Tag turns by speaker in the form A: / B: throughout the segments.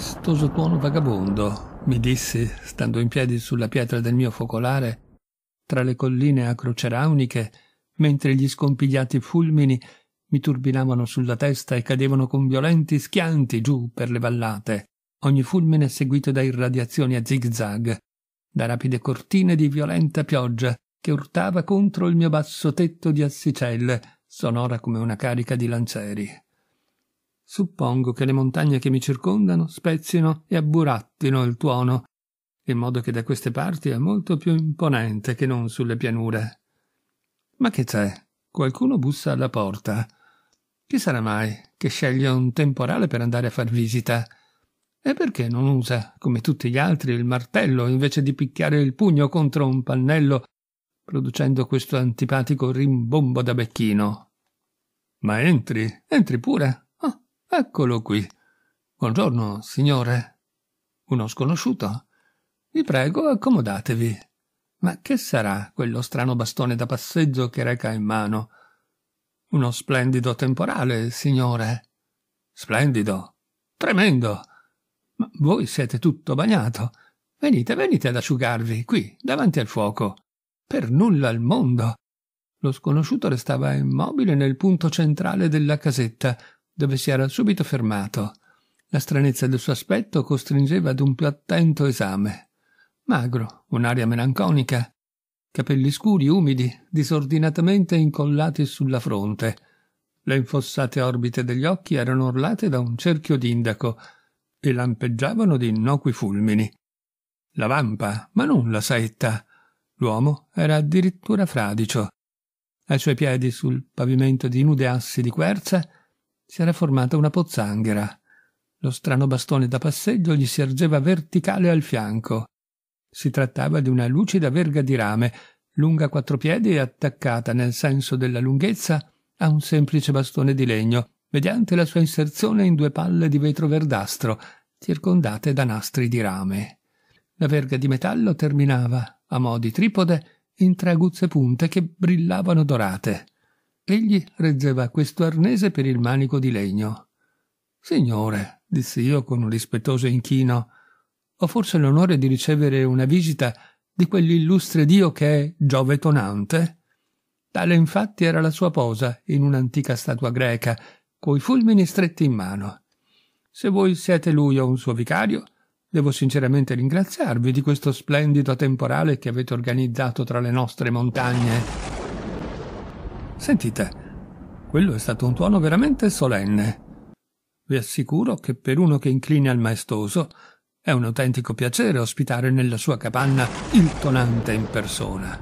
A: maestoso tuono vagabondo, mi dissi, stando in piedi sulla pietra del mio focolare, tra le colline a croce rauniche, mentre gli scompigliati fulmini mi turbinavano sulla testa e cadevano con violenti schianti giù per le vallate, ogni fulmine seguito da irradiazioni a zigzag, da rapide cortine di violenta pioggia che urtava contro il mio basso tetto di assicelle, sonora come una carica di lancieri suppongo che le montagne che mi circondano spezzino e abburattino il tuono, in modo che da queste parti è molto più imponente che non sulle pianure. Ma che c'è? Qualcuno bussa alla porta. Chi sarà mai che sceglie un temporale per andare a far visita? E perché non usa, come tutti gli altri, il martello invece di picchiare il pugno contro un pannello, producendo questo antipatico rimbombo da becchino? Ma entri, entri pure, Eccolo qui. Buongiorno, signore. Uno sconosciuto. Vi prego, accomodatevi. Ma che sarà quello strano bastone da passeggio che reca in mano? Uno splendido temporale, signore. Splendido. Tremendo. Ma voi siete tutto bagnato. Venite, venite ad asciugarvi, qui, davanti al fuoco. Per nulla al mondo. Lo sconosciuto restava immobile nel punto centrale della casetta, dove si era subito fermato. La stranezza del suo aspetto costringeva ad un più attento esame. Magro, un'aria melanconica, capelli scuri, umidi, disordinatamente incollati sulla fronte. Le infossate orbite degli occhi erano orlate da un cerchio d'indaco e lampeggiavano di innocui fulmini. La vampa, ma non la saetta. L'uomo era addirittura fradicio. Ai suoi piedi, sul pavimento di nude assi di quercia, si era formata una pozzanghera. Lo strano bastone da passeggio gli si ergeva verticale al fianco. Si trattava di una lucida verga di rame, lunga quattro piedi e attaccata nel senso della lunghezza a un semplice bastone di legno, mediante la sua inserzione in due palle di vetro verdastro, circondate da nastri di rame. La verga di metallo terminava, a mo' di tripode, in tre aguzze punte che brillavano dorate. Egli reggeva questo arnese per il manico di legno. Signore, dissi io con un rispettoso inchino, ho forse l'onore di ricevere una visita di quell'illustre dio che è Giove Tonante? Tale infatti era la sua posa in un'antica statua greca, coi fulmini stretti in mano. Se voi siete lui o un suo vicario, devo sinceramente ringraziarvi di questo splendido temporale che avete organizzato tra le nostre montagne. Sentite, quello è stato un tuono veramente solenne. Vi assicuro che per uno che inclina al maestoso è un autentico piacere ospitare nella sua capanna il tonante in persona.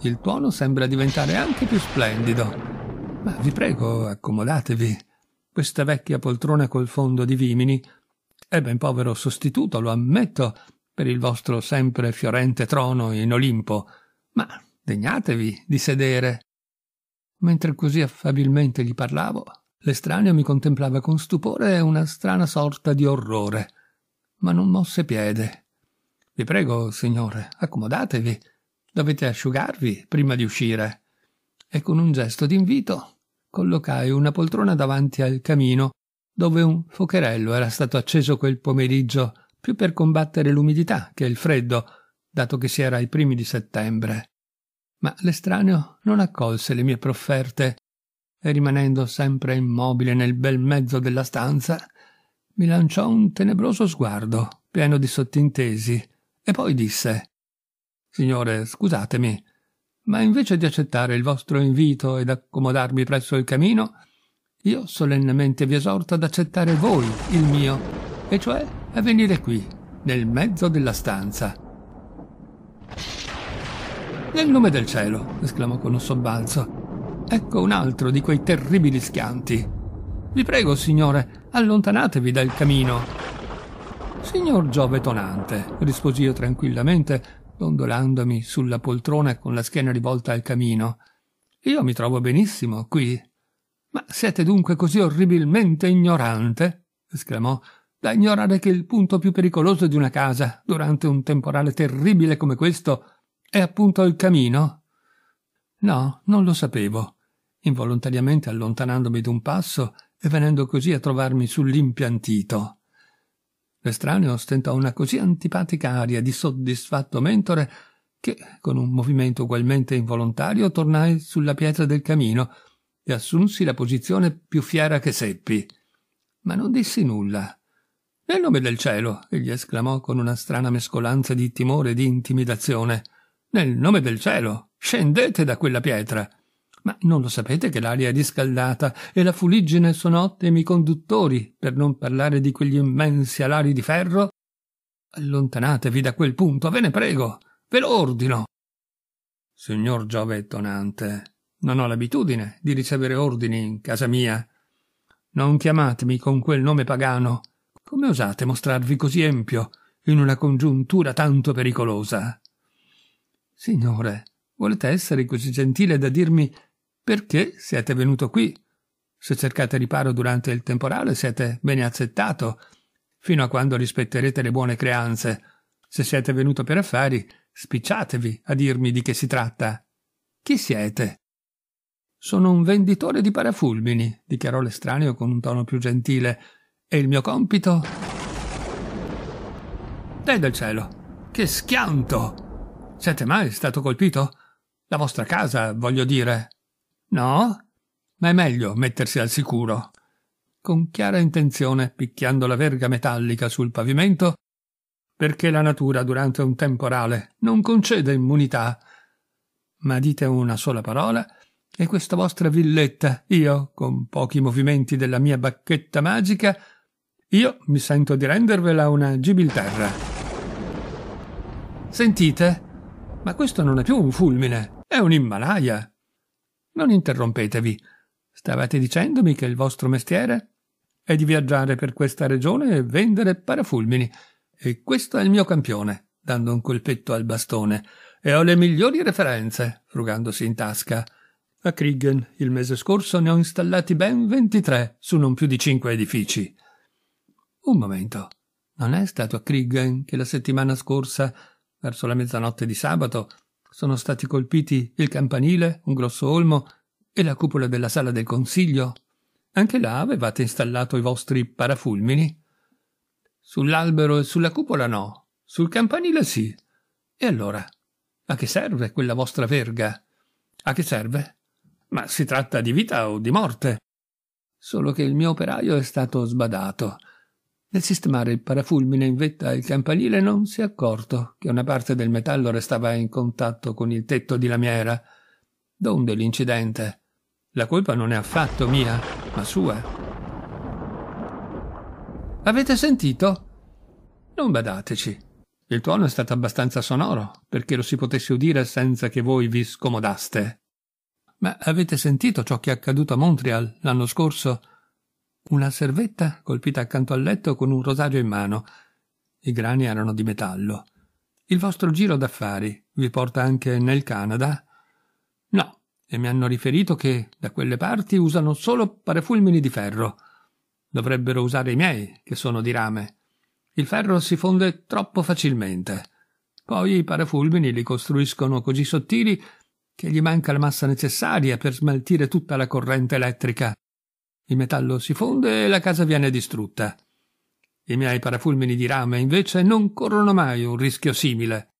A: Il tuono sembra diventare anche più splendido. Ma vi prego, accomodatevi. Questa vecchia poltrona col fondo di vimini è ben povero sostituto, lo ammetto, per il vostro sempre fiorente trono in Olimpo, ma degnatevi di sedere. Mentre così affabilmente gli parlavo, l'estraneo mi contemplava con stupore e una strana sorta di orrore, ma non mosse piede. Vi prego, signore, accomodatevi. Dovete asciugarvi prima di uscire. E con un gesto d'invito collocai una poltrona davanti al camino, dove un focherello era stato acceso quel pomeriggio più per combattere l'umidità che il freddo, dato che si era ai primi di settembre ma l'estraneo non accolse le mie profferte e rimanendo sempre immobile nel bel mezzo della stanza, mi lanciò un tenebroso sguardo, pieno di sottintesi, e poi disse Signore, scusatemi, ma invece di accettare il vostro invito ed accomodarmi presso il camino, io solennemente vi esorto ad accettare voi il mio, e cioè a venire qui, nel mezzo della stanza. Nel nome del cielo, esclamò con un sobbalzo. Ecco un altro di quei terribili schianti. Vi prego, signore, allontanatevi dal camino. Signor Giove Tonante, risposi io tranquillamente, dondolandomi sulla poltrona con la schiena rivolta al camino. Io mi trovo benissimo qui. Ma siete dunque così orribilmente ignorante? esclamò, da ignorare che il punto più pericoloso di una casa, durante un temporale terribile come questo, è appunto il camino? No, non lo sapevo. Involontariamente allontanandomi d'un passo e venendo così a trovarmi sull'impiantito. L'estraneo stentò una così antipatica aria di soddisfatto mentore che, con un movimento ugualmente involontario, tornai sulla pietra del camino e assunsi la posizione più fiera che seppi. Ma non dissi nulla. Nel nome del cielo, egli esclamò con una strana mescolanza di timore e di intimidazione. Nel nome del cielo, scendete da quella pietra. Ma non lo sapete che l'aria è riscaldata e la fuliggine sono ottimi conduttori, per non parlare di quegli immensi alari di ferro? Allontanatevi da quel punto, ve ne prego, ve lo ordino. Signor Giove Tonante, non ho l'abitudine di ricevere ordini in casa mia. Non chiamatemi con quel nome pagano. Come osate mostrarvi così empio in una congiuntura tanto pericolosa? Signore, volete essere così gentile da dirmi perché siete venuto qui? Se cercate riparo durante il temporale siete bene accettato, fino a quando rispetterete le buone creanze. Se siete venuto per affari, spicciatevi a dirmi di che si tratta. Chi siete? Sono un venditore di parafulmini, dichiarò l'estraneo con un tono più gentile, e il mio compito. Dai del cielo! Che schianto! Siete mai stato colpito? La vostra casa, voglio dire. No? Ma è meglio mettersi al sicuro. Con chiara intenzione, picchiando la verga metallica sul pavimento, perché la natura durante un temporale non concede immunità. Ma dite una sola parola e questa vostra villetta, io, con pochi movimenti della mia bacchetta magica, io mi sento di rendervela una Gibilterra. Sentite, ma questo non è più un fulmine, è un Himalaya. Non interrompetevi. Stavate dicendomi che il vostro mestiere è di viaggiare per questa regione e vendere parafulmini. E questo è il mio campione, dando un colpetto al bastone. E ho le migliori referenze, frugandosi in tasca. A Kriegen il mese scorso ne ho installati ben 23 su non più di 5 edifici. Un momento. Non è stato a Kriegen che la settimana scorsa verso la mezzanotte di sabato, sono stati colpiti il campanile, un grosso olmo e la cupola della sala del consiglio. Anche là avevate installato i vostri parafulmini? Sull'albero e sulla cupola no, sul campanile sì. E allora? A che serve quella vostra verga? A che serve? Ma si tratta di vita o di morte? Solo che il mio operaio è stato sbadato nel sistemare il parafulmine in vetta al campanile non si è accorto che una parte del metallo restava in contatto con il tetto di lamiera. Donde l'incidente? La colpa non è affatto mia, ma sua. Avete sentito? Non badateci. Il tuono è stato abbastanza sonoro perché lo si potesse udire senza che voi vi scomodaste. Ma avete sentito ciò che è accaduto a Montreal l'anno scorso? Una servetta colpita accanto al letto con un rosario in mano. I grani erano di metallo. Il vostro giro d'affari vi porta anche nel Canada? No, e mi hanno riferito che da quelle parti usano solo parafulmini di ferro. Dovrebbero usare i miei, che sono di rame. Il ferro si fonde troppo facilmente. Poi i parafulmini li costruiscono così sottili che gli manca la massa necessaria per smaltire tutta la corrente elettrica. Il metallo si fonde e la casa viene distrutta. I miei parafulmini di rame, invece, non corrono mai un rischio simile.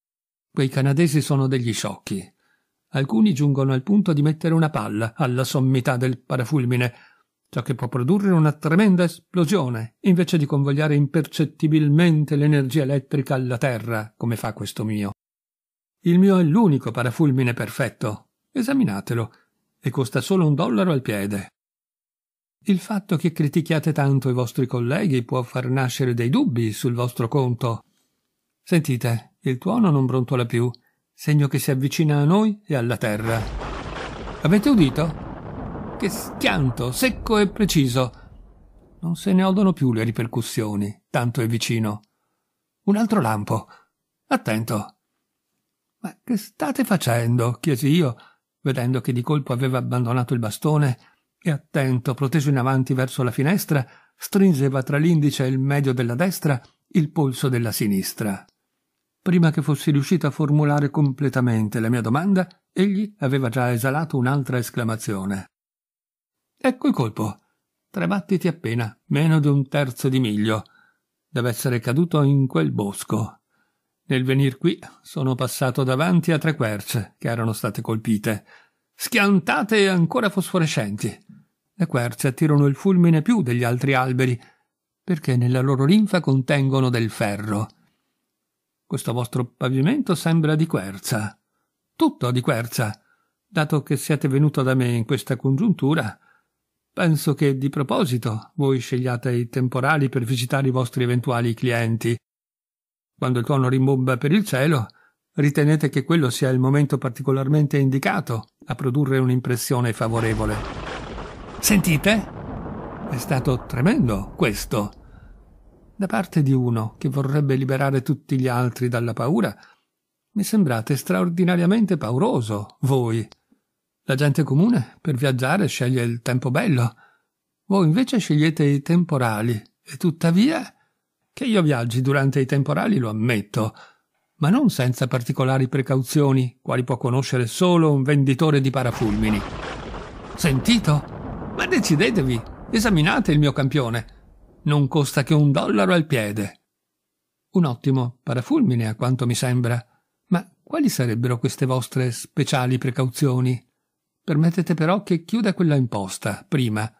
A: Quei canadesi sono degli sciocchi. Alcuni giungono al punto di mettere una palla alla sommità del parafulmine, ciò che può produrre una tremenda esplosione, invece di convogliare impercettibilmente l'energia elettrica alla Terra, come fa questo mio. Il mio è l'unico parafulmine perfetto. Esaminatelo, e costa solo un dollaro al piede. Il fatto che critichiate tanto i vostri colleghi può far nascere dei dubbi sul vostro conto. Sentite, il tuono non brontola più, segno che si avvicina a noi e alla terra. Avete udito? Che schianto, secco e preciso. Non se ne odono più le ripercussioni, tanto è vicino. Un altro lampo. Attento. Ma che state facendo? chiesi io, vedendo che di colpo aveva abbandonato il bastone e attento, proteso in avanti verso la finestra, stringeva tra l'indice e il medio della destra il polso della sinistra. Prima che fossi riuscito a formulare completamente la mia domanda, egli aveva già esalato un'altra esclamazione. Ecco il colpo. Tre battiti appena, meno di un terzo di miglio. Deve essere caduto in quel bosco. Nel venir qui sono passato davanti a tre querce che erano state colpite schiantate e ancora fosforescenti. Le querze attirano il fulmine più degli altri alberi, perché nella loro linfa contengono del ferro. Questo vostro pavimento sembra di querza. Tutto di querza. Dato che siete venuto da me in questa congiuntura, penso che di proposito voi scegliate i temporali per visitare i vostri eventuali clienti. Quando il tuono rimbomba per il cielo, Ritenete che quello sia il momento particolarmente indicato a produrre un'impressione favorevole. Sentite? È stato tremendo questo. Da parte di uno che vorrebbe liberare tutti gli altri dalla paura, mi sembrate straordinariamente pauroso, voi. La gente comune per viaggiare sceglie il tempo bello. Voi invece scegliete i temporali, e tuttavia. Che io viaggi durante i temporali lo ammetto, ma non senza particolari precauzioni, quali può conoscere solo un venditore di parafulmini. Sentito? Ma decidetevi, esaminate il mio campione. Non costa che un dollaro al piede. Un ottimo parafulmine, a quanto mi sembra. Ma quali sarebbero queste vostre speciali precauzioni? Permettete però che chiuda quella imposta, prima.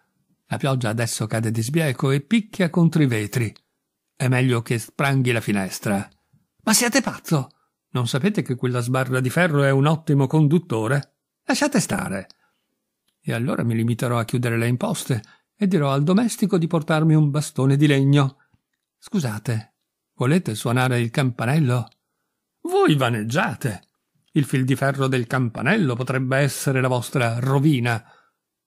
A: La pioggia adesso cade di sbieco e picchia contro i vetri. È meglio che spranghi la finestra. Ma siete pazzo? Non sapete che quella sbarra di ferro è un ottimo conduttore? Lasciate stare. E allora mi limiterò a chiudere le imposte e dirò al domestico di portarmi un bastone di legno. Scusate, volete suonare il campanello? Voi vaneggiate. Il fil di ferro del campanello potrebbe essere la vostra rovina.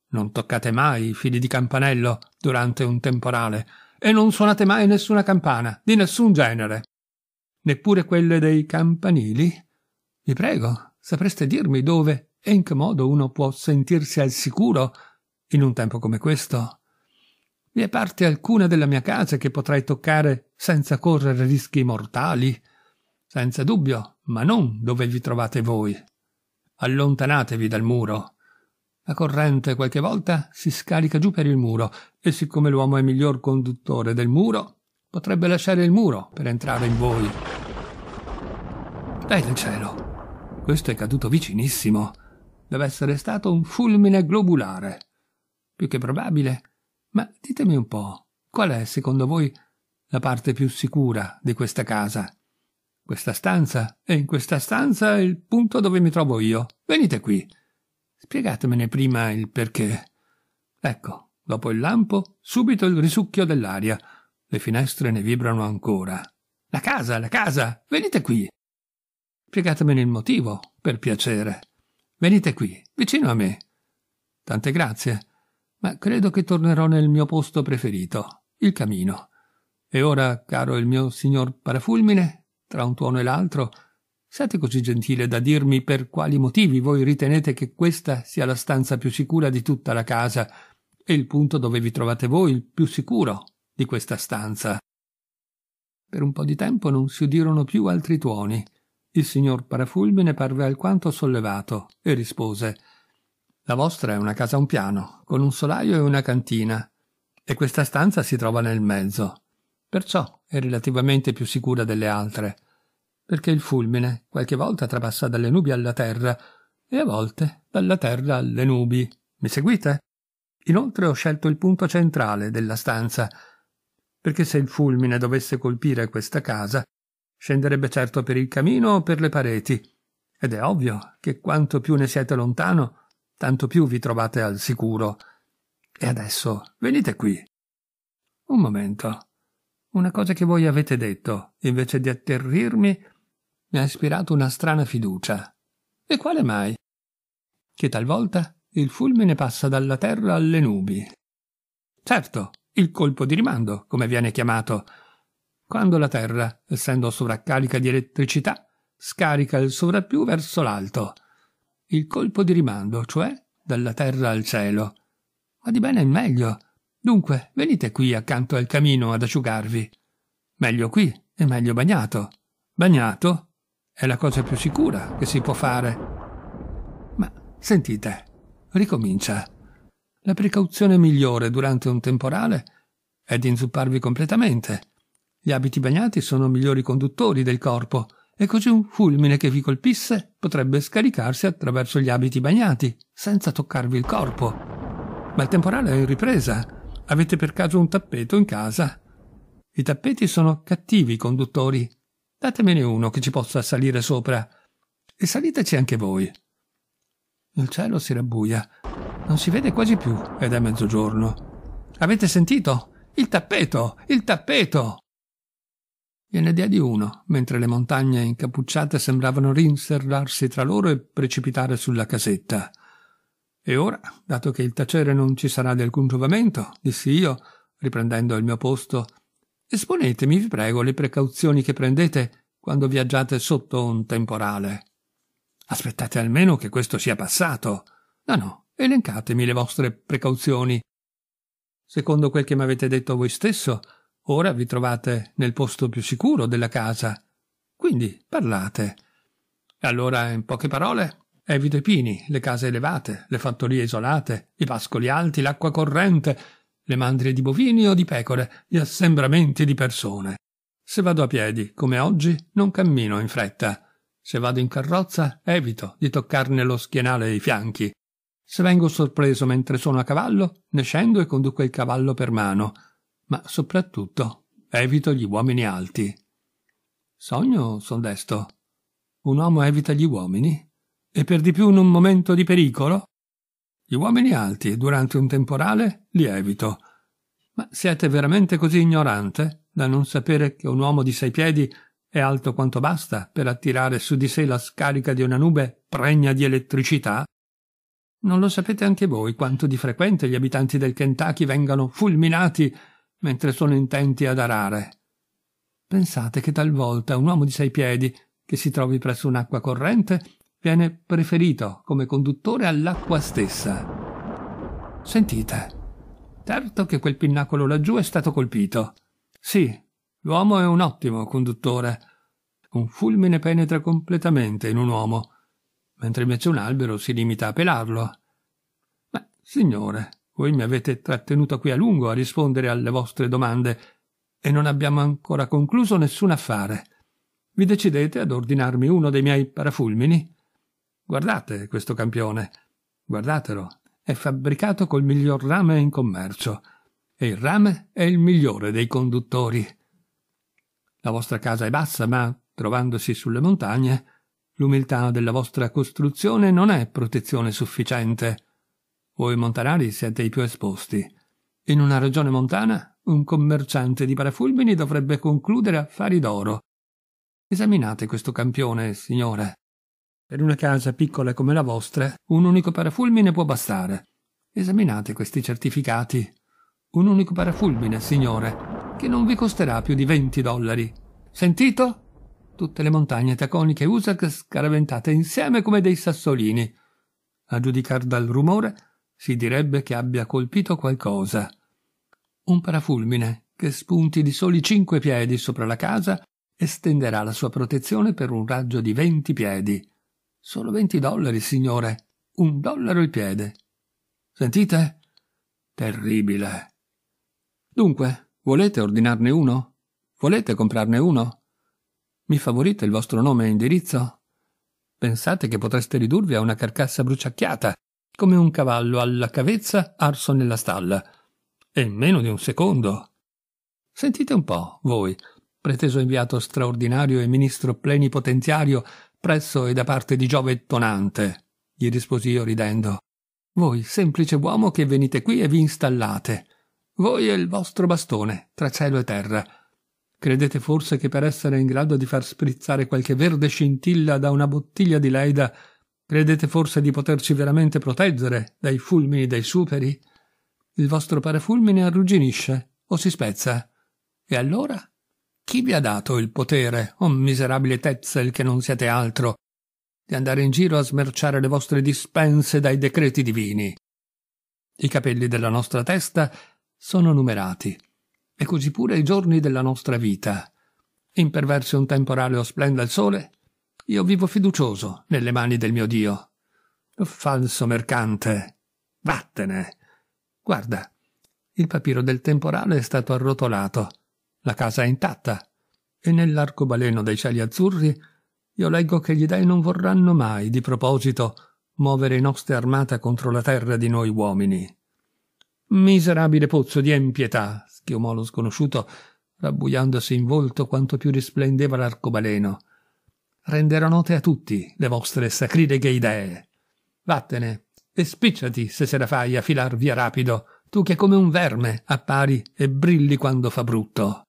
A: Non toccate mai i fili di campanello durante un temporale e non suonate mai nessuna campana, di nessun genere neppure quelle dei campanili? Vi prego, sapreste dirmi dove e in che modo uno può sentirsi al sicuro in un tempo come questo? Vi è parte alcuna della mia casa che potrei toccare senza correre rischi mortali? Senza dubbio, ma non dove vi trovate voi. Allontanatevi dal muro. La corrente qualche volta si scarica giù per il muro e siccome l'uomo è miglior conduttore del muro, Potrebbe lasciare il muro per entrare in voi. Dai del cielo! Questo è caduto vicinissimo. Deve essere stato un fulmine globulare. Più che probabile. Ma ditemi un po', qual è, secondo voi, la parte più sicura di questa casa? Questa stanza e in questa stanza il punto dove mi trovo io. Venite qui. Spiegatemene prima il perché. Ecco, dopo il lampo, subito il risucchio dell'aria. Le finestre ne vibrano ancora. La casa, la casa, venite qui. Spiegatemene il motivo, per piacere. Venite qui, vicino a me. Tante grazie, ma credo che tornerò nel mio posto preferito, il camino. E ora, caro il mio signor Parafulmine, tra un tuono e l'altro, siate così gentile da dirmi per quali motivi voi ritenete che questa sia la stanza più sicura di tutta la casa e il punto dove vi trovate voi il più sicuro di questa stanza. Per un po' di tempo non si udirono più altri tuoni. Il signor Parafulmine parve alquanto sollevato e rispose La vostra è una casa a un piano, con un solaio e una cantina, e questa stanza si trova nel mezzo. Perciò è relativamente più sicura delle altre, perché il fulmine qualche volta trapassa dalle nubi alla terra e a volte dalla terra alle nubi. Mi seguite? Inoltre ho scelto il punto centrale della stanza, perché se il fulmine dovesse colpire questa casa, scenderebbe certo per il camino o per le pareti. Ed è ovvio che quanto più ne siete lontano, tanto più vi trovate al sicuro. E adesso venite qui. Un momento. Una cosa che voi avete detto, invece di atterrirmi, mi ha ispirato una strana fiducia. E quale mai? Che talvolta il fulmine passa dalla terra alle nubi. Certo, il colpo di rimando, come viene chiamato, quando la Terra, essendo sovraccarica di elettricità, scarica il sovrappiù verso l'alto. Il colpo di rimando, cioè dalla Terra al cielo. Ma di bene il meglio. Dunque, venite qui accanto al camino ad asciugarvi. Meglio qui e meglio bagnato. Bagnato è la cosa più sicura che si può fare. Ma sentite, ricomincia. La precauzione migliore durante un temporale è di inzupparvi completamente. Gli abiti bagnati sono migliori conduttori del corpo e così un fulmine che vi colpisse potrebbe scaricarsi attraverso gli abiti bagnati, senza toccarvi il corpo. Ma il temporale è in ripresa. Avete per caso un tappeto in casa? I tappeti sono cattivi conduttori. Datemene uno che ci possa salire sopra. E saliteci anche voi. Il cielo si rabbuia. Non si vede quasi più ed è mezzogiorno. Avete sentito? Il tappeto! Il tappeto! Gliene diedi uno, mentre le montagne incappucciate sembravano rinserrarsi tra loro e precipitare sulla casetta. E ora, dato che il tacere non ci sarà di alcun giovamento, dissi io, riprendendo il mio posto, esponetemi, vi prego, le precauzioni che prendete quando viaggiate sotto un temporale. Aspettate almeno che questo sia passato. No, no, Elencatemi le vostre precauzioni. Secondo quel che mi avete detto voi stesso, ora vi trovate nel posto più sicuro della casa. Quindi parlate. Allora, in poche parole, evito i pini, le case elevate, le fattorie isolate, i pascoli alti, l'acqua corrente, le mandrie di bovini o di pecore, gli assembramenti di persone. Se vado a piedi, come oggi, non cammino in fretta. Se vado in carrozza, evito di toccarne lo schienale e i fianchi. Se vengo sorpreso mentre sono a cavallo, ne scendo e conduco il cavallo per mano, ma soprattutto evito gli uomini alti. Sogno, son desto. Un uomo evita gli uomini? E per di più in un momento di pericolo? Gli uomini alti, durante un temporale, li evito. Ma siete veramente così ignorante da non sapere che un uomo di sei piedi è alto quanto basta per attirare su di sé la scarica di una nube pregna di elettricità? Non lo sapete anche voi quanto di frequente gli abitanti del Kentucky vengano fulminati mentre sono intenti ad arare. Pensate che talvolta un uomo di sei piedi, che si trovi presso un'acqua corrente, viene preferito come conduttore all'acqua stessa. Sentite. Certo che quel pinnacolo laggiù è stato colpito. Sì, l'uomo è un ottimo conduttore. Un fulmine penetra completamente in un uomo mentre invece un albero si limita a pelarlo. Ma, signore, voi mi avete trattenuto qui a lungo a rispondere alle vostre domande e non abbiamo ancora concluso nessun affare. Vi decidete ad ordinarmi uno dei miei parafulmini? Guardate questo campione, guardatelo, è fabbricato col miglior rame in commercio e il rame è il migliore dei conduttori. La vostra casa è bassa, ma trovandosi sulle montagne L'umiltà della vostra costruzione non è protezione sufficiente. Voi montanari siete i più esposti. In una regione montana, un commerciante di parafulmini dovrebbe concludere affari d'oro. Esaminate questo campione, signore. Per una casa piccola come la vostra, un unico parafulmine può bastare. Esaminate questi certificati. Un unico parafulmine, signore, che non vi costerà più di 20 dollari. Sentito? tutte le montagne taconiche Usac scaraventate insieme come dei sassolini. A giudicar dal rumore si direbbe che abbia colpito qualcosa. Un parafulmine che spunti di soli cinque piedi sopra la casa estenderà la sua protezione per un raggio di venti piedi. Solo venti dollari, signore. Un dollaro il piede. Sentite? Terribile. Dunque, volete ordinarne uno? Volete comprarne uno? Mi favorite il vostro nome e indirizzo? Pensate che potreste ridurvi a una carcassa bruciacchiata, come un cavallo alla cavezza arso nella stalla. E meno di un secondo. Sentite un po', voi, preteso inviato straordinario e ministro plenipotenziario presso e da parte di Giove Tonante, gli risposi io ridendo. Voi, semplice uomo che venite qui e vi installate. Voi e il vostro bastone, tra cielo e terra. Credete forse che per essere in grado di far sprizzare qualche verde scintilla da una bottiglia di Leida, credete forse di poterci veramente proteggere dai fulmini dei superi? Il vostro parafulmine arrugginisce o si spezza. E allora? Chi vi ha dato il potere, o oh miserabile Tetzel che non siete altro, di andare in giro a smerciare le vostre dispense dai decreti divini? I capelli della nostra testa sono numerati e così pure i giorni della nostra vita. Imperverso un temporale o splenda il sole, io vivo fiducioso nelle mani del mio Dio. Falso mercante, vattene. Guarda, il papiro del temporale è stato arrotolato, la casa è intatta, e nell'arcobaleno dei cieli azzurri io leggo che gli dei non vorranno mai, di proposito, muovere i nostre armata contro la terra di noi uomini. Miserabile pozzo di empietà, schiumò lo sconosciuto, rabbuiandosi in volto quanto più risplendeva l'arcobaleno. Renderò note a tutti le vostre sacrileghe idee. Vattene e spicciati se se la fai a filar via rapido, tu che come un verme appari e brilli quando fa brutto.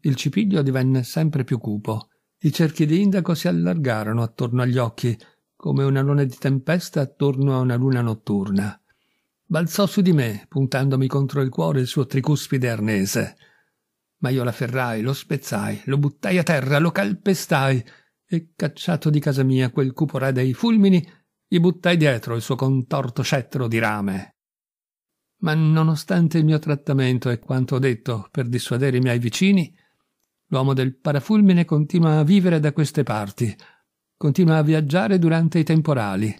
A: Il cipiglio divenne sempre più cupo. I cerchi di indaco si allargarono attorno agli occhi, come una luna di tempesta attorno a una luna notturna. Balzò su di me, puntandomi contro il cuore il suo tricuspide arnese. Ma io l'afferrai, lo spezzai, lo buttai a terra, lo calpestai e, cacciato di casa mia quel cupo re dei fulmini, gli buttai dietro il suo contorto scettro di rame. Ma nonostante il mio trattamento e quanto ho detto per dissuadere i miei vicini, l'uomo del parafulmine continua a vivere da queste parti, continua a viaggiare durante i temporali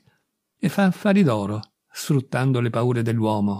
A: e fa affari d'oro sfruttando le paure dell'uomo.